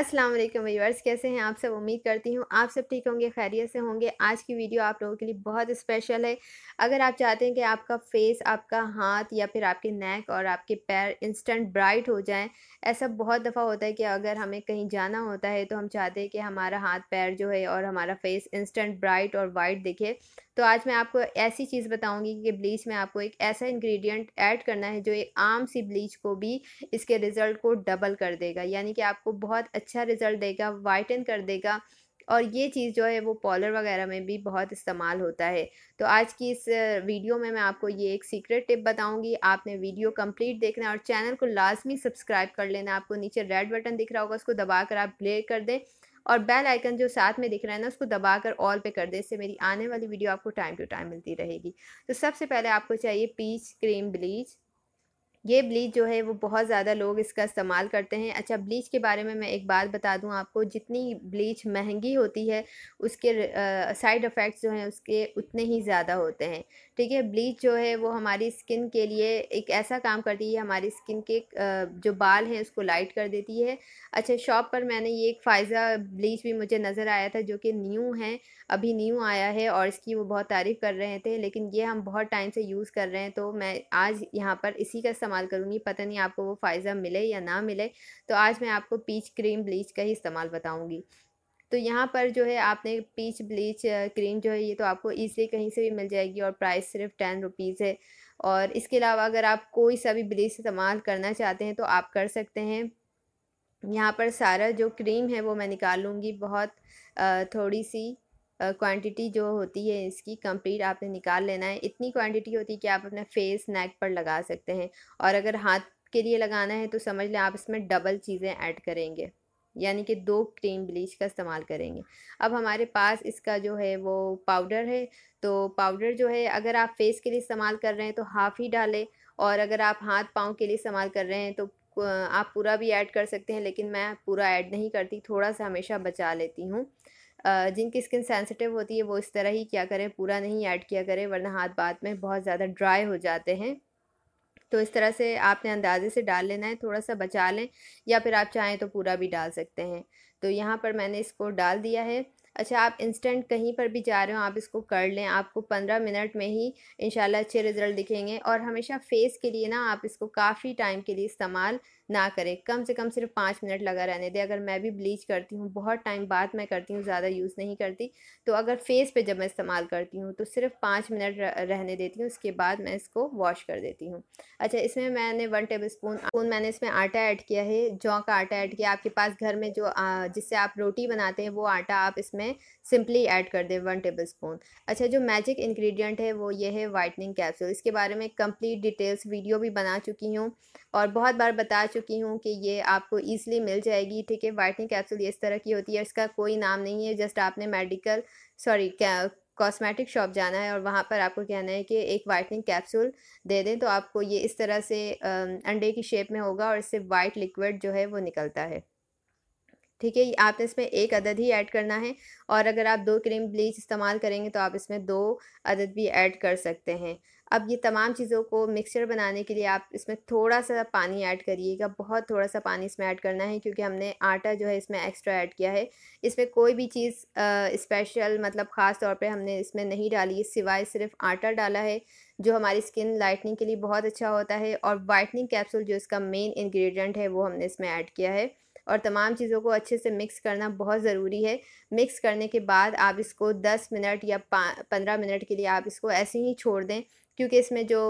अस्सलाम वालेकुम व्यूअर्स कैसे हैं आप सब उम्मीद करती हूँ आप सब ठीक होंगे खैरियत से होंगे आज की वीडियो आप लोगों के लिए बहुत स्पेशल है अगर आप चाहते हैं कि आपका फेस आपका हाथ या फिर आपके नेक और आपके पैर इंस्टेंट ब्राइट हो जाएं ऐसा बहुत दफ़ा होता है कि अगर हमें कहीं जाना होता है तो हम चाहते हैं कि हमारा हाथ पैर जो है और हमारा फेस इंस्टेंट ब्राइट और वाइट दिखे तो आज मैं आपको ऐसी चीज़ बताऊंगी कि ब्लीच में आपको एक ऐसा इंग्रेडिएंट ऐड करना है जो एक आम सी ब्लीच को भी इसके रिज़ल्ट को डबल कर देगा यानी कि आपको बहुत अच्छा रिज़ल्ट देगा वाइटन कर देगा और ये चीज़ जो है वो पॉलर वगैरह में भी बहुत इस्तेमाल होता है तो आज की इस वीडियो में मैं आपको ये एक सीक्रेट टिप बताऊंगी आपने वीडियो कंप्लीट देखना और चैनल को लाजमी सब्सक्राइब कर लेना आपको नीचे रेड बटन दिख रहा होगा उसको दबा कर आप प्ले कर दें और बेल आइकन जो साथ में दिख रहा है ना उसको दबा कर ऑल पे कर दे इससे मेरी आने वाली वीडियो आपको टाइम टू टाइम मिलती रहेगी तो सबसे पहले आपको चाहिए पीच क्रीम ब्लीच ये ब्लीच जो है वो बहुत ज़्यादा लोग इसका इस्तेमाल करते हैं अच्छा ब्लीच के बारे में मैं एक बात बता दूं आपको जितनी ब्लीच महंगी होती है उसके साइड इफ़ेक्ट्स जो हैं उसके उतने ही ज़्यादा होते हैं ठीक है ब्लीच जो है वो हमारी स्किन के लिए एक ऐसा काम करती है हमारी स्किन के जो बाल हैं उसको लाइट कर देती है अच्छा शॉप पर मैंने ये एक फ़ायज़ा ब्लीच भी मुझे नज़र आया था जो कि न्यू है अभी न्यू आया है और इसकी वो बहुत तारीफ़ कर रहे थे लेकिन ये हम बहुत टाइम से यूज़ कर रहे हैं तो मैं आज यहाँ पर इसी का इस्तेमाल करूँगी पता नहीं आपको वो फ़ायदा मिले या ना मिले तो आज मैं आपको पीच क्रीम ब्लीच का ही इस्तेमाल बताऊँगी तो यहाँ पर जो है आपने पीच ब्लीच क्रीम जो है ये तो आपको ईजिली कहीं से भी मिल जाएगी और प्राइस सिर्फ टेन रुपीज़ है और इसके अलावा अगर आप कोई सा भी ब्लीच इस्तेमाल करना चाहते हैं तो आप कर सकते हैं यहाँ पर सारा जो क्रीम है वो मैं निकाल लूँगी बहुत थोड़ी सी क्वांटिटी जो होती है इसकी कंप्लीट आपने निकाल लेना है इतनी क्वांटिटी होती है कि आप अपने फेस नेक पर लगा सकते हैं और अगर हाथ के लिए लगाना है तो समझ लें आप इसमें डबल चीज़ें ऐड करेंगे यानी कि दो क्रीम ब्लीच का इस्तेमाल करेंगे अब हमारे पास इसका जो है वो पाउडर है तो पाउडर जो है अगर आप फेस के लिए इस्तेमाल कर रहे हैं तो हाफ़ ही डालें और अगर आप हाथ पाँव के लिए इस्तेमाल कर रहे हैं तो आप पूरा भी ऐड कर सकते हैं लेकिन मैं पूरा ऐड नहीं करती थोड़ा सा हमेशा बचा लेती हूँ जिनकी स्किन सेंसिटिव होती है वो इस तरह ही क्या करें पूरा नहीं ऐड किया करें वरना हाथ बाद में बहुत ज़्यादा ड्राई हो जाते हैं तो इस तरह से आपने अंदाज़े से डाल लेना है थोड़ा सा बचा लें या फिर आप चाहें तो पूरा भी डाल सकते हैं तो यहाँ पर मैंने इसको डाल दिया है अच्छा आप इंस्टेंट कहीं पर भी जा रहे हो आप इसको कर लें आपको पंद्रह मिनट में ही इन अच्छे रिज़ल्ट दिखेंगे और हमेशा फेस के लिए ना आप इसको काफ़ी टाइम के लिए इस्तेमाल ना करें कम से कम सिर्फ पाँच मिनट लगा रहने दें अगर मैं भी ब्लीच करती हूँ बहुत टाइम बाद मैं करती हूँ ज़्यादा यूज़ नहीं करती तो अगर फेस पे जब मैं इस्तेमाल करती हूँ तो सिर्फ पाँच मिनट रहने देती हूँ उसके बाद मैं इसको वॉश कर देती हूँ अच्छा इसमें मैंने वन टेबल स्पून स्पून मैंने इसमें आटा ऐड किया है जौ का आटा ऐड किया आपके पास घर में जो जिससे आप रोटी बनाते हैं वो आटा आप इसमें में सिंपली ऐड कर दें वन टेबल स्पून अच्छा जो मैजिक इंग्रेडिएंट है वो ये है वाइटनिंग कैप्सूल इसके बारे में कंप्लीट डिटेल्स वीडियो भी बना चुकी हूँ और बहुत बार बता चुकी हूँ कि ये आपको ईजिली मिल जाएगी ठीक है वाइटनिंग कैप्सूल इस तरह की होती है इसका कोई नाम नहीं है जस्ट आपने मेडिकल सॉरी कॉस्मेटिक शॉप जाना है और वहाँ पर आपको कहना है कि एक वाइटनिंग कैप्सूल दे दें तो आपको ये इस तरह से अंडे की शेप में होगा और इससे वाइट लिक्विड जो है वो निकलता है ठीक है आपने इसमें एक अदद ही ऐड करना है और अगर आप दो क्रीम ब्लीच इस्तेमाल करेंगे तो आप इसमें दो अदद भी ऐड कर सकते हैं अब ये तमाम चीज़ों को मिक्सचर बनाने के लिए आप इसमें थोड़ा सा पानी ऐड करिएगा बहुत थोड़ा सा पानी इसमें ऐड करना है क्योंकि हमने आटा जो है इसमें एक्स्ट्रा ऐड किया है इसमें कोई भी चीज़ स्पेशल मतलब ख़ास तौर पे हमने इसमें नहीं डाली है सिवाय सिर्फ आटा डाला है जो हमारी स्किन लाइटनिंग के लिए बहुत अच्छा होता है और वाइटनिंग कैप्सूल जो इसका मेन इन्ग्रीडियंट है वो हमने इसमें ऐड किया है और तमाम चीज़ों को अच्छे से मिक्स करना बहुत ज़रूरी है मिक्स करने के बाद आप इसको दस मिनट या पंद्रह मिनट के लिए आप इसको ऐसे ही छोड़ दें क्योंकि इसमें जो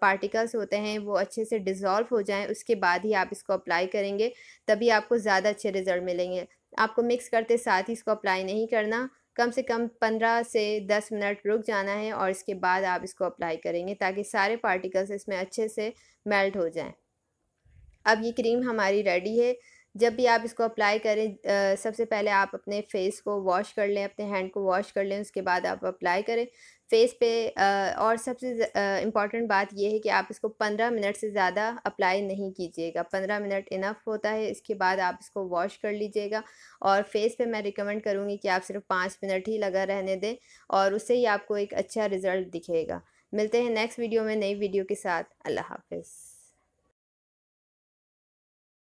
पार्टिकल्स होते हैं वो अच्छे से डिज़ोल्व हो जाएं उसके बाद ही आप इसको अप्लाई करेंगे तभी आपको ज़्यादा अच्छे रिज़ल्ट मिलेंगे आपको मिक्स करते साथ ही इसको अप्लाई नहीं करना कम से कम पंद्रह से दस मिनट रुक जाना है और इसके बाद आप इसको अप्लाई करेंगे ताकि सारे पार्टिकल्स इसमें अच्छे से मेल्ट हो जाएं अब ये क्रीम हमारी रेडी है जब भी आप इसको अप्लाई करें सबसे पहले आप अपने फेस को वॉश कर लें अपने हैंड को वॉश कर लें उसके बाद आप अप्लाई करें फेस पे और सबसे इम्पॉर्टेंट बात यह है कि आप इसको पंद्रह मिनट से ज़्यादा अप्लाई नहीं कीजिएगा पंद्रह मिनट इनफ होता है इसके बाद आप इसको वॉश कर लीजिएगा और फेस पे मैं रिकमेंड करूँगी कि आप सिर्फ पाँच मिनट ही लगा रहने दें और उससे ही आपको एक अच्छा रिज़ल्ट दिखेगा मिलते हैं नेक्स्ट वीडियो में नई वीडियो के साथ अल्लाह हाफिज़